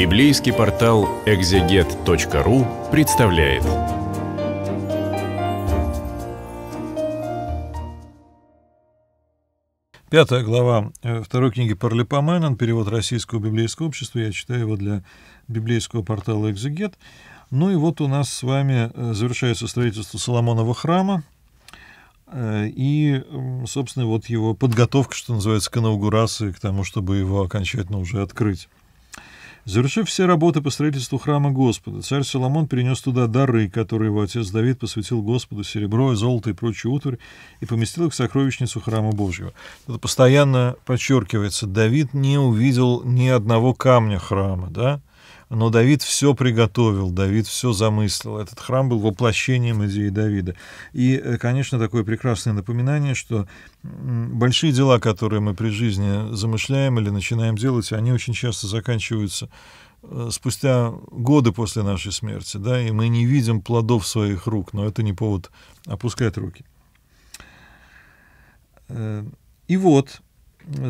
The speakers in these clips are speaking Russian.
Библейский портал экзегет.ру представляет. Пятая глава э, второй книги Парлипоменон, перевод российского библейского общества. Я читаю его для библейского портала «Экзегет». Ну и вот у нас с вами э, завершается строительство Соломонова храма. Э, и, собственно, вот его подготовка, что называется, к инаугурации, к тому, чтобы его окончательно уже открыть. Завершив все работы по строительству храма Господа, царь Соломон принес туда дары, которые его отец Давид посвятил Господу, серебро, золото и прочую утварь, и поместил их в сокровищницу храма Божьего. Это постоянно подчеркивается, Давид не увидел ни одного камня храма, да? но Давид все приготовил, Давид все замыслил. Этот храм был воплощением идеи Давида. И, э, конечно, такое прекрасное напоминание, что большие дела, которые мы при жизни замышляем или начинаем делать, они очень часто заканчиваются э, спустя годы после нашей смерти, да, и мы не видим плодов своих рук, но это не повод опускать руки. Э, и вот,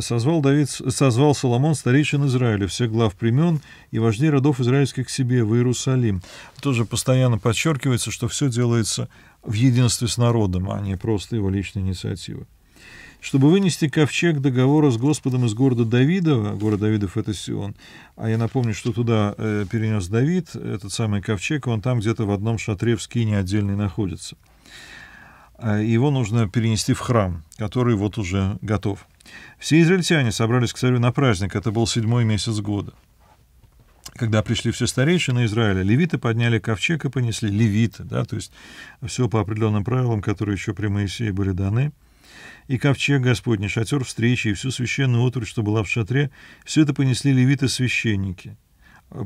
созвал, Давид, созвал Соломон старейшин Израиля, всех глав племен и вождей родов израильских к себе в Иерусалим. Тоже постоянно подчеркивается, что все делается в единстве с народом, а не просто его личной инициативы. Чтобы вынести ковчег договора с Господом из города Давидова, город Давидов — это Сион, а я напомню, что туда э, перенес Давид, этот самый ковчег, он там где-то в одном шатре в скине отдельный находится. Э, его нужно перенести в храм, который вот уже готов. Все израильтяне собрались к царю на праздник, это был седьмой месяц года. Когда пришли все старейшины Израиля, левиты подняли ковчег и понесли левиты, да, то есть все по определенным правилам, которые еще при Моисее были даны. И ковчег Господний, шатер встречи, и всю священную отрубь, что была в шатре, все это понесли левиты-священники —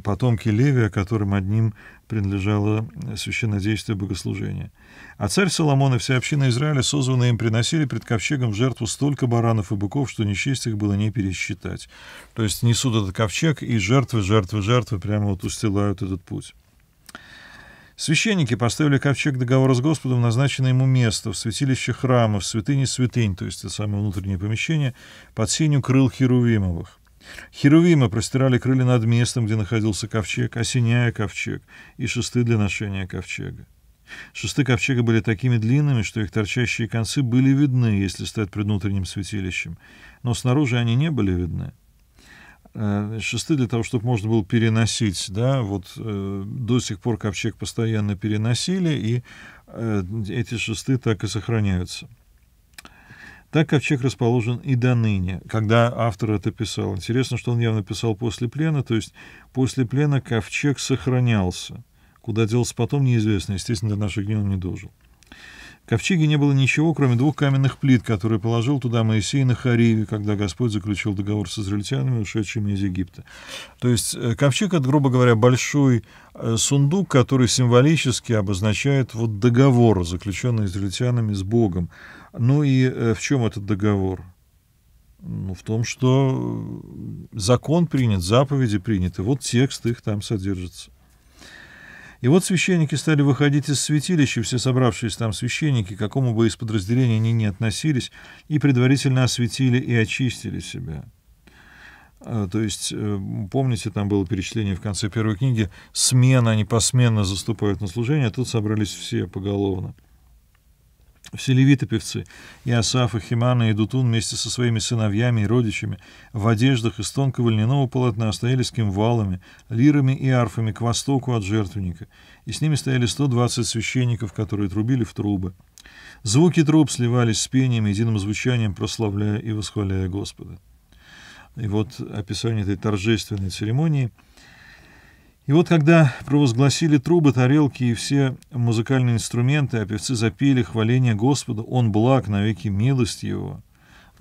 потомки Левия, которым одним принадлежало э, священнодействие богослужения. А царь Соломон и вся община Израиля, созванные им, приносили пред ковчегом в жертву столько баранов и быков, что несчесть их было не пересчитать. То есть несут этот ковчег, и жертвы, жертвы, жертвы прямо вот устилают этот путь. Священники поставили ковчег договора с Господом, назначенное ему место, в святилище храма, в святыне святынь, то есть это самое внутреннее помещение, под сенью крыл Херувимовых. Херувимы простирали крылья над местом, где находился ковчег, осеняя ковчег, и шесты для ношения ковчега. Шесты ковчега были такими длинными, что их торчащие концы были видны, если стать пред внутренним святилищем, но снаружи они не были видны. Э, шесты для того, чтобы можно было переносить, да, вот э, до сих пор ковчег постоянно переносили, и э, эти шесты так и сохраняются. Так ковчег расположен и до ныне, когда автор это писал. Интересно, что он явно писал после плена, то есть после плена ковчег сохранялся. Куда делся потом, неизвестно, естественно, до наших дней он не дожил ковчеге не было ничего, кроме двух каменных плит, которые положил туда Моисей на Хариве, когда Господь заключил договор с израильтянами, ушедшими из Египта. То есть э, ковчег — это, грубо говоря, большой э, сундук, который символически обозначает вот договор, заключенный израильтянами с Богом. Ну и э, в чем этот договор? Ну, в том, что закон принят, заповеди приняты, вот текст их там содержится. И вот священники стали выходить из святилища, все собравшиеся там священники, к какому бы из подразделений они ни относились, и предварительно осветили и очистили себя. А, то есть, э, помните, там было перечисление в конце первой книги, смена, они посменно заступают на служение, а тут собрались все поголовно. Все левиты-певцы, и Асаф, и Химан и Дутун вместе со своими сыновьями и родичами в одеждах из тонкого льняного полотна стояли с кимвалами, лирами и арфами к востоку от жертвенника, и с ними стояли 120 священников, которые трубили в трубы. Звуки труб сливались с пением, единым звучанием прославляя и восхваляя Господа. И вот описание этой торжественной церемонии – и вот когда провозгласили трубы, тарелки и все музыкальные инструменты, а певцы запели хваление Господу, Он благ навеки милость Его.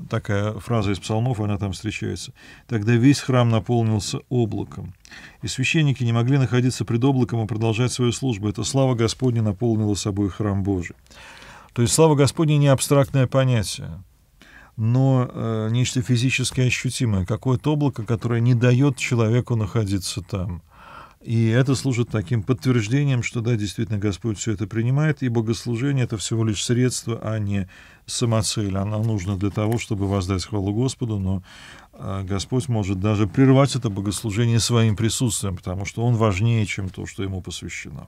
Такая фраза из псалмов, она там встречается. Тогда весь храм наполнился облаком. И священники не могли находиться пред облаком и продолжать свою службу. Это слава Господня наполнила собой храм Божий. То есть слава Господня не абстрактное понятие но э, нечто физически ощутимое, какое-то облако, которое не дает человеку находиться там. И это служит таким подтверждением, что да, действительно Господь все это принимает, и богослужение это всего лишь средство, а не самоцель. Оно нужно для того, чтобы воздать хвалу Господу, но а, Господь может даже прервать это богослужение своим присутствием, потому что он важнее, чем то, что ему посвящено.